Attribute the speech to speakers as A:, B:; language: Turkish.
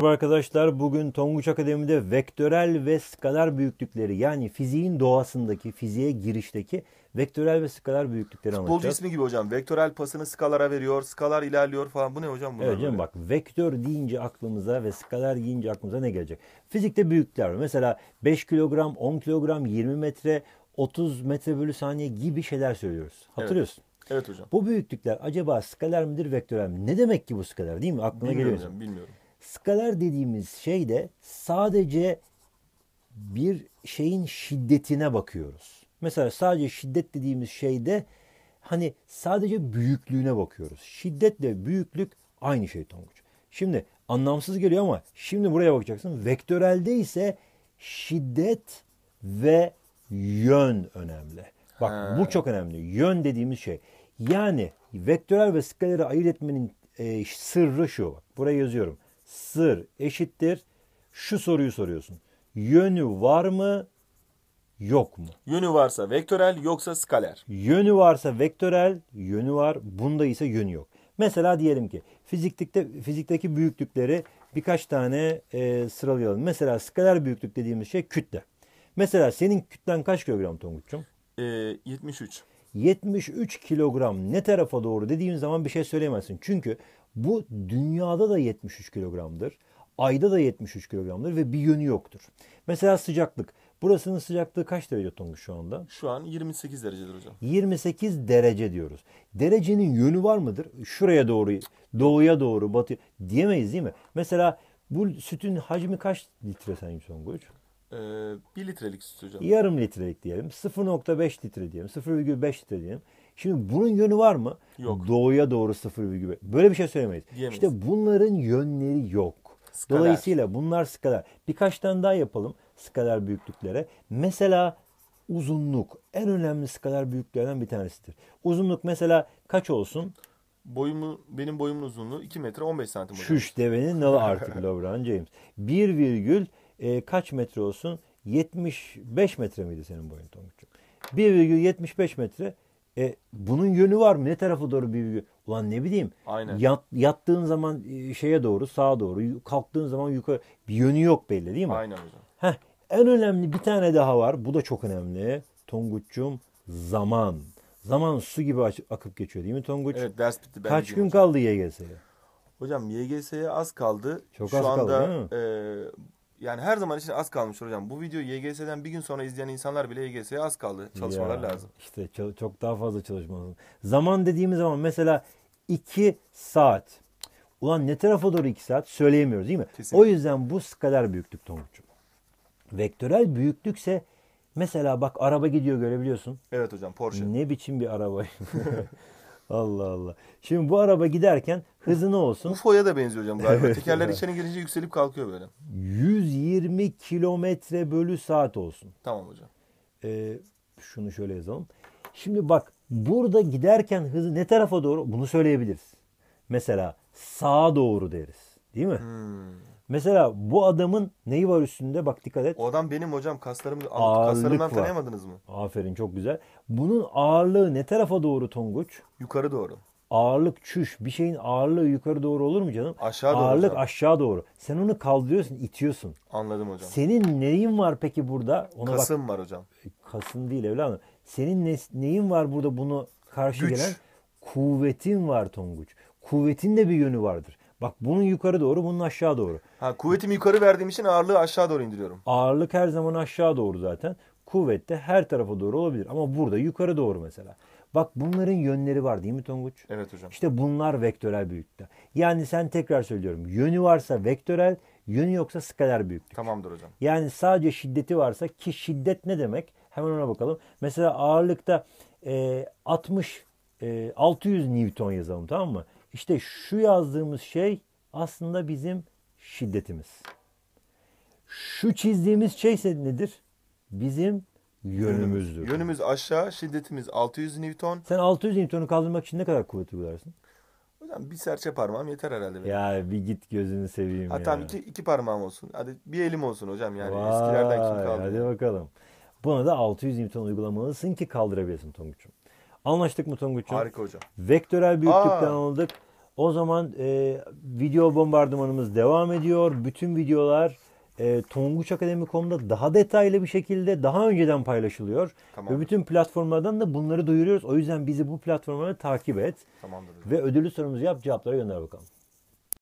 A: Merhaba arkadaşlar. Bugün Tonguç Akademi'de vektörel ve skalar büyüklükleri yani fiziğin doğasındaki, fiziğe girişteki vektörel ve skalar büyüklükleri Futbolcu anlatacağız. Futbolcu
B: ismi gibi hocam. Vektörel pasını skalara veriyor, skalar ilerliyor falan. Bu ne hocam? Bunlar evet canım bak
A: vektör deyince aklımıza ve skalar deyince aklımıza ne gelecek? Fizikte büyüklükler var. Mesela 5 kilogram, 10 kilogram, 20 metre, 30 metre bölü saniye gibi şeyler söylüyoruz. Hatırlıyorsun. Evet. Evet hocam. Bu büyüklükler acaba skalar mıdır vektörel mi? Ne demek ki bu skalar? değil mi? Aklına bilmiyorum geliyor. Hocam, bilmiyorum. Skaler dediğimiz şey de sadece bir şeyin şiddetine bakıyoruz. Mesela sadece şiddet dediğimiz şeyde hani sadece büyüklüğüne bakıyoruz. Şiddetle büyüklük aynı şey Tonguç. Şimdi anlamsız geliyor ama şimdi buraya bakacaksın. Vektörelde ise şiddet ve yön önemli. Bak ha. bu çok önemli. Yön dediğimiz şey. Yani vektörel ve skaleri ayırt etmenin e, sırrı şu. Bak, buraya yazıyorum sır eşittir. Şu soruyu soruyorsun. Yönü var mı? Yok mu? Yönü varsa vektörel yoksa skaler. Yönü varsa vektörel, yönü var. Bunda ise yönü yok. Mesela diyelim ki fizikte fizikteki büyüklükleri birkaç tane e, sıralayalım. Mesela skaler büyüklük dediğimiz şey kütle. Mesela senin kütlen kaç kilogram Tonguç'cum? E, 73. 73 kilogram ne tarafa doğru dediğin zaman bir şey söyleyemezsin. Çünkü bu dünyada da 73 kilogramdır. Ayda da 73 kilogramdır ve bir yönü yoktur. Mesela sıcaklık. Burasının sıcaklığı kaç derece Tonguç şu anda? Şu an
B: 28 derecedir hocam.
A: 28 derece diyoruz. Derecenin yönü var mıdır? Şuraya doğru, doğuya doğru, batı diyemeyiz değil mi? Mesela bu sütün hacmi kaç litre sence Tonguç?
B: Ee, Bir litrelik süt hocam. Yarım
A: litrelik diyelim. 0.5 litre diyelim. 0.5 litre diyelim. Şimdi bunun yönü var mı? Yok. Doğuya doğru 0,5. Böyle bir şey söylemeyiz. Diyemeyiz. İşte bunların yönleri yok. Skalar. Dolayısıyla bunlar skalar. Birkaç tane daha yapalım skalar büyüklüklere. Mesela uzunluk en önemli skalar büyüklüklerden bir tanesidir. Uzunluk mesela kaç olsun?
B: Boyumu, benim boyumun uzunluğu 2 metre 15 santim. Şuş
A: işte devenin nalı artık LeBron James. 1 virgül e, kaç metre olsun? 75 metre miydi senin boyun Tonguç'um? 1,75 metre e, bunun yönü var mı? Ne tarafa doğru bir Ulan ne bileyim. Aynen. Yat, yattığın zaman e, şeye doğru, sağa doğru, kalktığın zaman yukarı bir yönü yok belli değil mi? Aynen hocam. Heh, en önemli bir tane daha var. Bu da çok önemli. Tonguç'cum zaman. Zaman su gibi akıp geçiyor değil mi Tonguç? Evet ders bitti. Ben Kaç gün hocam. kaldı YGS'ye?
B: Hocam YGS'ye az kaldı. Çok Şu az anda, kaldı değil mi? E, yani her zaman için az kalmış hocam. Bu videoyu YGS'den bir gün sonra izleyen insanlar bile YGS'ye az kaldı. Çalışmalar ya, lazım.
A: İşte çok daha fazla çalışmalar. Zaman dediğimiz zaman mesela iki saat. Ulan ne tarafa doğru 2 saat söyleyemiyoruz değil mi? Kesinlikle. O yüzden bu kadar büyüklük Tomuk'cum. Vektörel büyüklükse mesela bak araba gidiyor görebiliyorsun. Evet hocam Porsche. Ne biçim bir araba. Allah Allah. Şimdi bu araba giderken hızı ne olsun? UFO'ya da benziyor hocam galiba. Evet, Tekerler evet. içeri
B: girince yükselip kalkıyor böyle.
A: 120 kilometre bölü saat olsun. Tamam hocam. Ee, şunu şöyle yazalım. Şimdi bak burada giderken hızı ne tarafa doğru? Bunu söyleyebiliriz. Mesela sağa doğru deriz. Değil mi? Hmm. Mesela bu adamın neyi var üstünde? Bak dikkat et. O adam benim hocam kaslarımı ağırlık kaslarımdan var. tanıyamadınız mı? Aferin çok güzel. Bunun ağırlığı ne tarafa doğru Tonguç? Yukarı doğru. Ağırlık çüş. Bir şeyin ağırlığı yukarı doğru olur mu canım? Aşağı doğru. Ağırlık hocam. aşağı doğru. Sen onu kaldırıyorsun, itiyorsun. Anladım hocam. Senin neyin var peki burada? Ona Kasın bak. var hocam. Kasın değil evladım. Senin ne, neyin var burada bunu karşı Güç. gelen? Kuvvetin var Tonguç. Kuvvetin de bir yönü vardır. Bak bunun yukarı doğru, bunun aşağı doğru. Ha, kuvvetimi yukarı verdiğim için ağırlığı aşağı doğru indiriyorum. Ağırlık her zaman aşağı doğru zaten. kuvvet de her tarafa doğru olabilir ama burada yukarı doğru mesela. Bak bunların yönleri var değil mi Tonguç? Evet hocam. İşte bunlar vektörel büyüklükte. Yani sen tekrar söylüyorum. Yönü varsa vektörel, yönü yoksa skaler büyüklük. Tamamdır hocam. Yani sadece şiddeti varsa ki şiddet ne demek? Hemen ona bakalım. Mesela ağırlıkta e, 60 e, 600 Newton yazalım tamam mı? İşte şu yazdığımız şey aslında bizim şiddetimiz. Şu çizdiğimiz şey ise nedir? Bizim yönümüzdür. Yönümüz aşağı, şiddetimiz 600 Newton. Sen 600 Newton'u kaldırmak için ne kadar kuvvet uygularsın?
B: Hocam bir serçe parmağım yeter herhalde. Benim.
A: Ya bir git gözünü seveyim Hatta ya. Hatta
B: iki, iki parmağım olsun. Hadi bir elim olsun hocam yani Vay, eskilerden kim kaldı? Hadi
A: bakalım. Buna da 600 Newton uygulamalısın ki kaldırabilesin Tonguç'um. Anlaştık mı Tonguç'um? Harika hocam. Vektörel büyüklükten Aa. anladık. O zaman e, video bombardımanımız devam ediyor. Bütün videolar e, tonguçakademi.com'da daha detaylı bir şekilde daha önceden paylaşılıyor. Tamam. Ve bütün platformlardan da bunları duyuruyoruz. O yüzden bizi bu platformlara takip et. Tamamdır. Ve ödüllü sorumuzu yap cevaplara gönder bakalım.